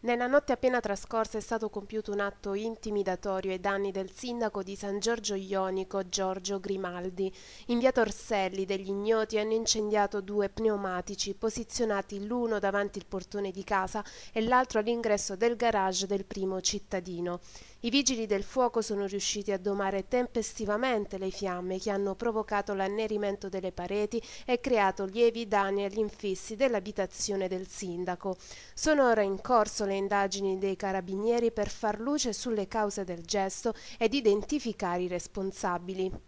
Nella notte appena trascorsa è stato compiuto un atto intimidatorio ai danni del sindaco di San Giorgio Ionico Giorgio Grimaldi. In via Torselli degli ignoti hanno incendiato due pneumatici posizionati l'uno davanti il portone di casa e l'altro all'ingresso del garage del primo cittadino. I vigili del fuoco sono riusciti a domare tempestivamente le fiamme che hanno provocato l'annerimento delle pareti e creato lievi danni agli infissi dell'abitazione del sindaco. Sono ora in corso le indagini dei carabinieri per far luce sulle cause del gesto ed identificare i responsabili.